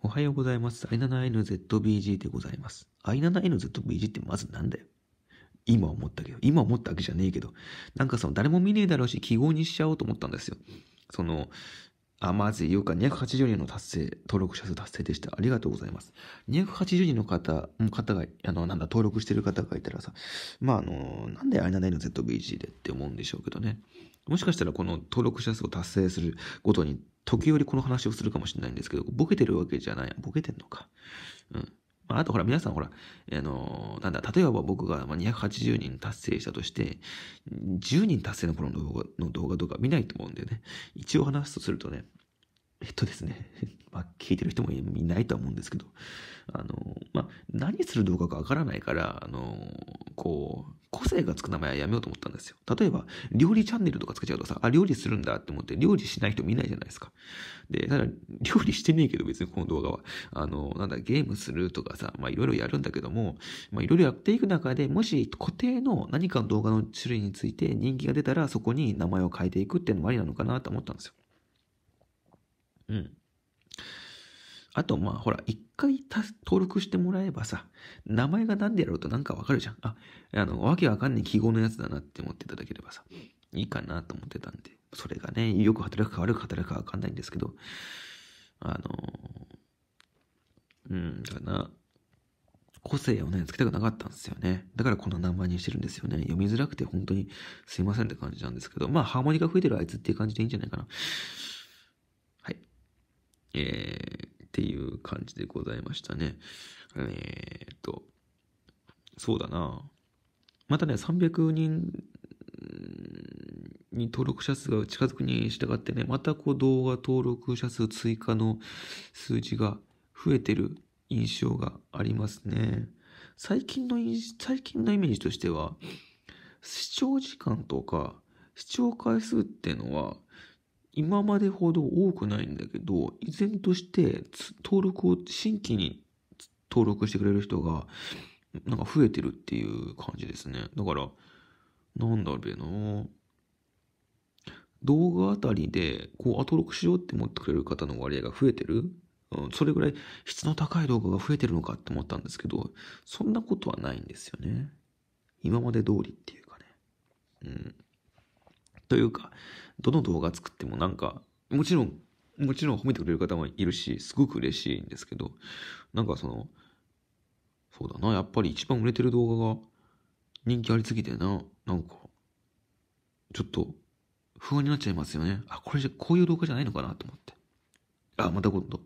おはようございます。i7nzbg でございます。i7nzbg ってまずなんだよ。今思ったけど、今思ったわけじゃねえけど、なんかその誰も見ねえだろうし、記号にしちゃおうと思ったんですよ。その、あ、まず言うか、280人の達成、登録者数達成でした。ありがとうございます。280人の方、方が、あの、なんだ、登録してる方がいたらさ、まあ、あの、なんで i7 n ZBG でって思うんでしょうけどね。もしかしたらこの登録者数を達成するごとに時折この話をするかもしれないんですけど、ボケてるわけじゃない。ボケてんのか。うん。まあ、あとほら、皆さんほら、あのー、なんだ、例えば僕が280人達成したとして、10人達成の頃の動画の動画とか見ないと思うんでね、一応話すとするとね、えっとですね、まあ、聞いてる人もいないとは思うんですけど、あのー、まあ、何する動画かわからないから、あのー、こう、個性がつく名前はやめようと思ったんですよ。例えば、料理チャンネルとかつけちゃうとさ、あ、料理するんだって思って、料理しない人見ないじゃないですか。で、ただ、料理してねえけど別にこの動画は、あの、なんだ、ゲームするとかさ、まいろいろやるんだけども、まいろいろやっていく中で、もし固定の何かの動画の種類について人気が出たら、そこに名前を変えていくっていうのもありなのかなと思ったんですよ。うん。あと、まあ、ほら、一回登録してもらえばさ、名前が何でやろうとなんかわかるじゃん。あ、あの、わけわかんない記号のやつだなって思っていただければさ、いいかなと思ってたんで、それがね、よく働くか悪く働くかわかんないんですけど、あの、うん、だな、個性をね、つけたくなかったんですよね。だからこの名前にしてるんですよね。読みづらくて本当にすいませんって感じなんですけど、まあ、ハーモニカ吹いてるあいつっていう感じでいいんじゃないかな。はい。えー、っていう感じでございましたね。えー、っと、そうだな。またね、300人に登録者数が近づくに従ってね、またこう動画登録者数追加の数字が増えてる印象がありますね。最近の、最近のイメージとしては、視聴時間とか視聴回数っていうのは、今までほど多くないんだけど、依然として登録を、新規に登録してくれる人が、なんか増えてるっていう感じですね。だから、なんだろうな動画あたりで、こう、あ、登録しようって思ってくれる方の割合が増えてるうん、それぐらい質の高い動画が増えてるのかって思ったんですけど、そんなことはないんですよね。今まで通りっていうかね。うん。というか、どの動画作ってもなんか、もちろん、もちろん褒めてくれる方もいるし、すごく嬉しいんですけど、なんかその、そうだな、やっぱり一番売れてる動画が人気ありすぎてな、なんか、ちょっと不安になっちゃいますよね。あ、これじゃ、こういう動画じゃないのかなと思って。あ、また今度。